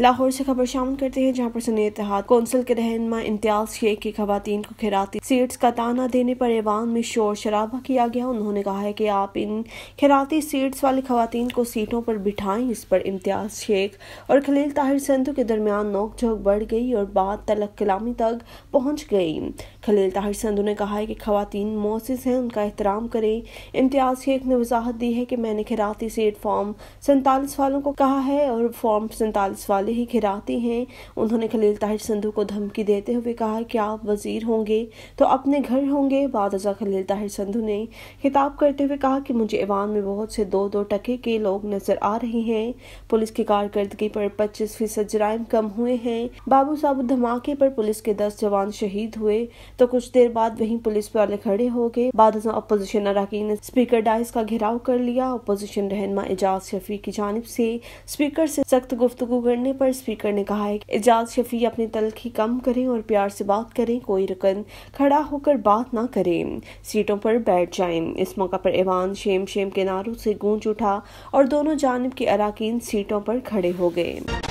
लाहौर से खबर शामिल करते हैं जहां पर सुनी इतिहाद कौंसिल के रहनमा इम्तियाज शेख की खातन को खैराती सीट्स का ताना देने पर ऐवान में शोर शराबा किया गया उन्होंने कहा है कि आप इन खैराती सीट्स वाली खातन को सीटों पर बिठाएं इस पर इम्तियाज शेख और खलील ताहिर संधु के दरमियान नोकझोंक बढ़ गई और बात तलक कलामी तक पहुँच गई खलील ताहिर संधु ने कहा है कि खातन मोसिस हैं उनका एहतराम करें इम्तियाज शेख ने वजाहत दी है कि मैंने खैराती सीट फॉर्म सैंतालीस वालों को कहा है और फॉर्म सैंतालीस वाले वाले ही खिराते हैं उन्होंने खलील ताहिर संधू को धमकी देते हुए कहा कि आप वजीर होंगे तो अपने घर होंगे बादजा खलील ताहिर संधू ने खिताब करते हुए कहा कि मुझे ईवान में बहुत से दो दो टके के लोग नजर आ रहे हैं पुलिस की कारकर्दगी पर पच्चीस फीसद जराइम कम हुए हैं बाबू साहब धमाके पर पुलिस के दस जवान शहीद हुए तो कुछ देर बाद वही पुलिस वाले खड़े हो गए बादजा अपोजिशन अरकान ने स्पीकर डाइस का घेराव कर लिया अपोजिशन रहनमा एजाज शफी की जानब से स्पीकर से सख्त गुफ्तु करने पर स्पीकर ने कहा है कि एजाज शफी अपनी तलखी कम करें और प्यार से बात करें कोई रकन खड़ा होकर बात ना करें सीटों पर बैठ जाएं इस मौका पर ऐवान शेम शेम के नारों से गूंज उठा और दोनों जानब के अरकान सीटों पर खड़े हो गए